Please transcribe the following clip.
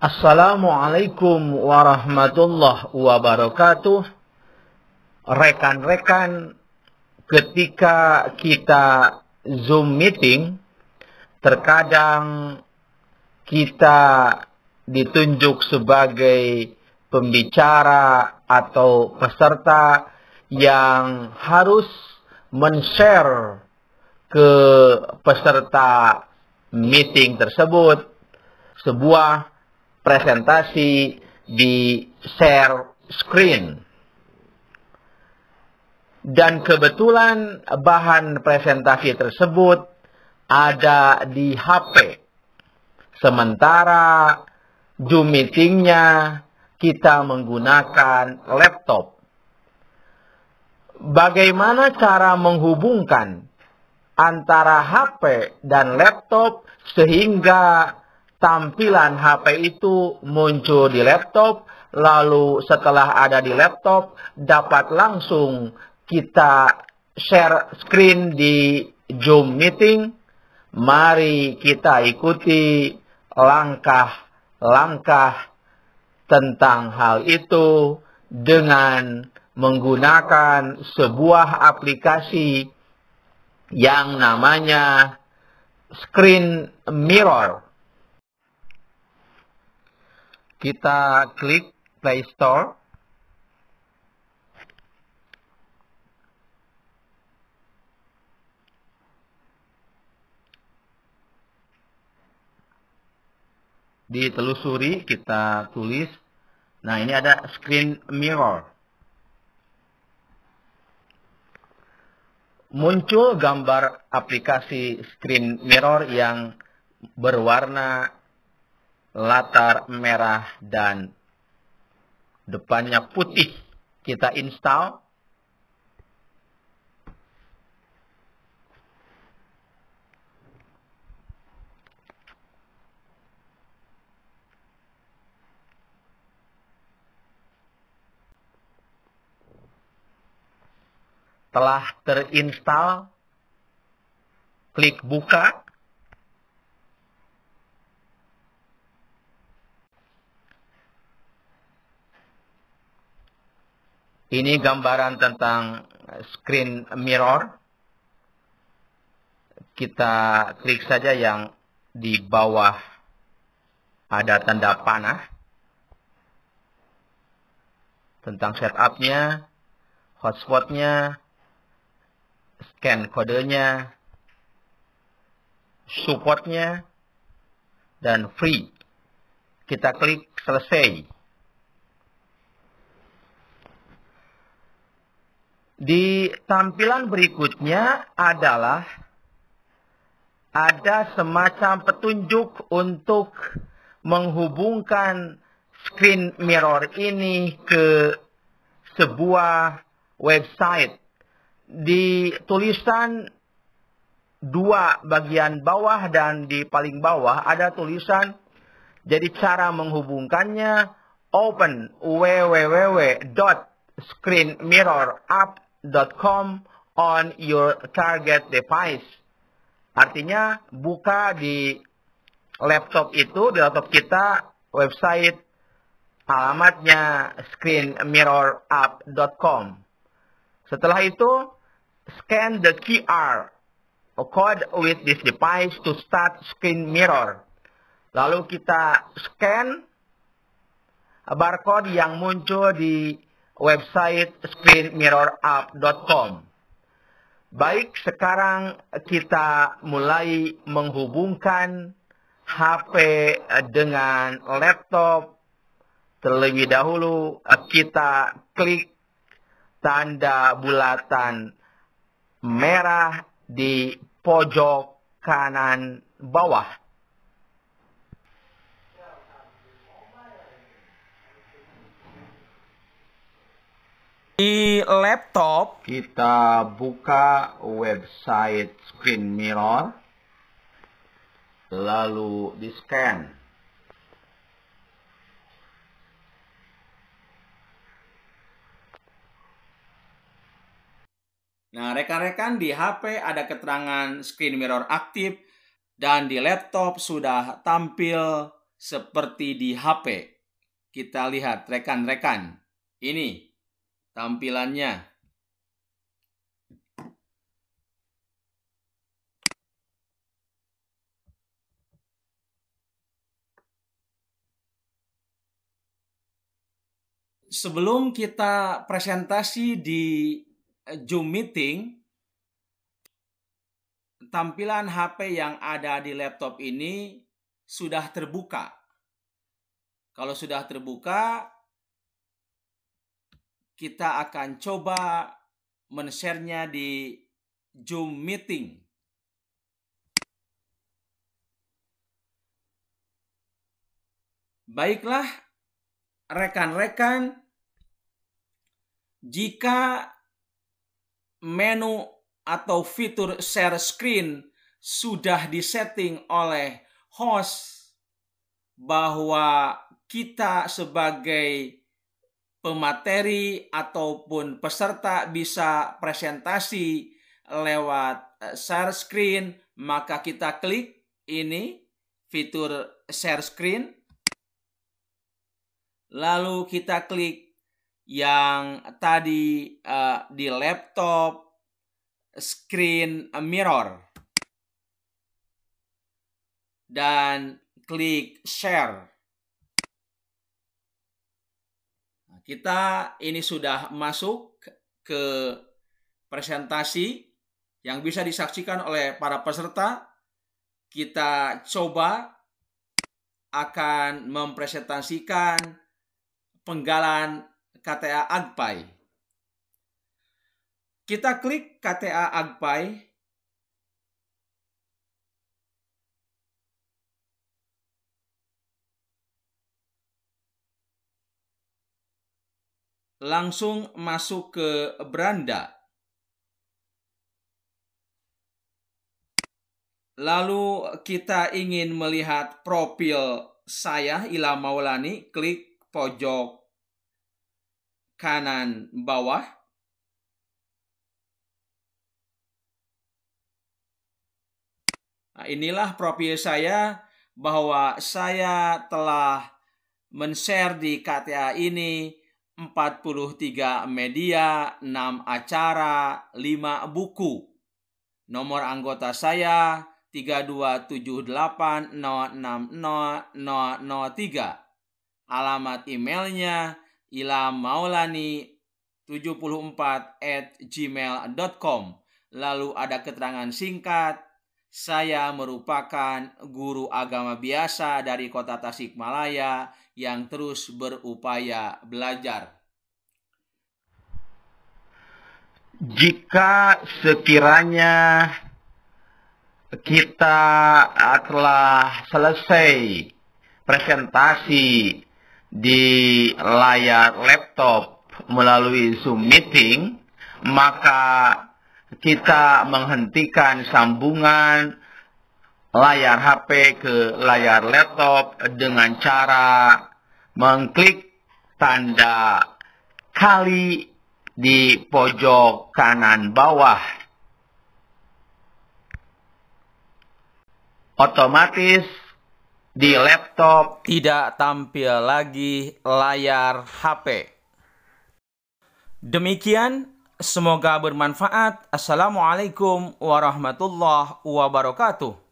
Assalamualaikum warahmatullahi wabarakatuh. Rekan-rekan, ketika kita Zoom meeting, terkadang kita ditunjuk sebagai pembicara atau peserta yang harus men-share ke peserta meeting tersebut sebuah presentasi, di share screen. Dan kebetulan bahan presentasi tersebut ada di HP. Sementara Zoom meetingnya kita menggunakan laptop. Bagaimana cara menghubungkan antara HP dan laptop sehingga tampilan HP itu muncul di laptop, lalu setelah ada di laptop dapat langsung kita share screen di Zoom meeting. Mari kita ikuti langkah-langkah tentang hal itu dengan menggunakan sebuah aplikasi yang namanya Screen Mirror. Kita klik Play Store. Ditelusuri, kita tulis. Nah, ini ada screen mirror. Muncul gambar aplikasi screen mirror yang berwarna latar merah dan depannya putih kita install telah terinstall klik buka Ini gambaran tentang screen mirror. Kita klik saja yang di bawah ada tanda panah. Tentang setupnya, hotspotnya, scan kodenya, supportnya, dan free. Kita klik selesai. Di tampilan berikutnya adalah ada semacam petunjuk untuk menghubungkan screen mirror ini ke sebuah website. Di tulisan dua bagian bawah dan di paling bawah ada tulisan jadi cara menghubungkannya open www.screenmirrorapp com on your target device. Artinya buka di laptop itu, di laptop kita website alamatnya screenmirrorapp.com. Setelah itu scan the QR code with this device to start screen mirror. Lalu kita scan barcode yang muncul di website screenmirrorapp.com. Baik, sekarang kita mulai menghubungkan HP dengan laptop. Terlebih dahulu kita klik tanda bulatan merah di pojok kanan bawah. Di laptop kita buka website Screen Mirror lalu di scan. Nah, rekan-rekan di HP ada keterangan screen mirror aktif dan di laptop sudah tampil seperti di HP. Kita lihat rekan-rekan. Ini tampilannya. Sebelum kita presentasi di eh, Zoom meeting, tampilan HP yang ada di laptop ini sudah terbuka. Kalau sudah terbuka, kita akan coba men-share-nya di Zoom meeting. Baiklah, rekan-rekan, jika menu atau fitur share screen sudah disetting oleh host bahwa kita sebagai pemateri ataupun peserta bisa presentasi lewat eh, share screen, maka kita klik ini fitur share screen. Lalu kita klik yang tadi uh, di laptop screen mirror dan klik share. Kita ini sudah masuk ke presentasi yang bisa disaksikan oleh para peserta. Kita coba akan mempresentasikan penggalan KTA Agpai. Kita klik KTA Agpai langsung masuk ke beranda. Lalu kita ingin melihat profil saya Ila Maulani, klik pojok kanan bawah. Nah, inilah profil saya bahwa saya telah men-share di KTA ini 43 media, 6 acara, 5 buku. Nomor anggota saya tiga. Alamat emailnya ilamaulani74 at gmail.com. Lalu ada keterangan singkat, saya merupakan guru agama biasa dari kota Tasikmalaya yang terus berupaya belajar. Jika sekiranya kita telah selesai presentasi di layar laptop melalui Zoom meeting, maka kita menghentikan sambungan layar HP ke layar laptop dengan cara mengklik tanda kali di pojok kanan bawah. Otomatis di laptop tidak tampil lagi layar HP. Demikian, semoga bermanfaat. Assalamualaikum warahmatullahi wabarakatuh.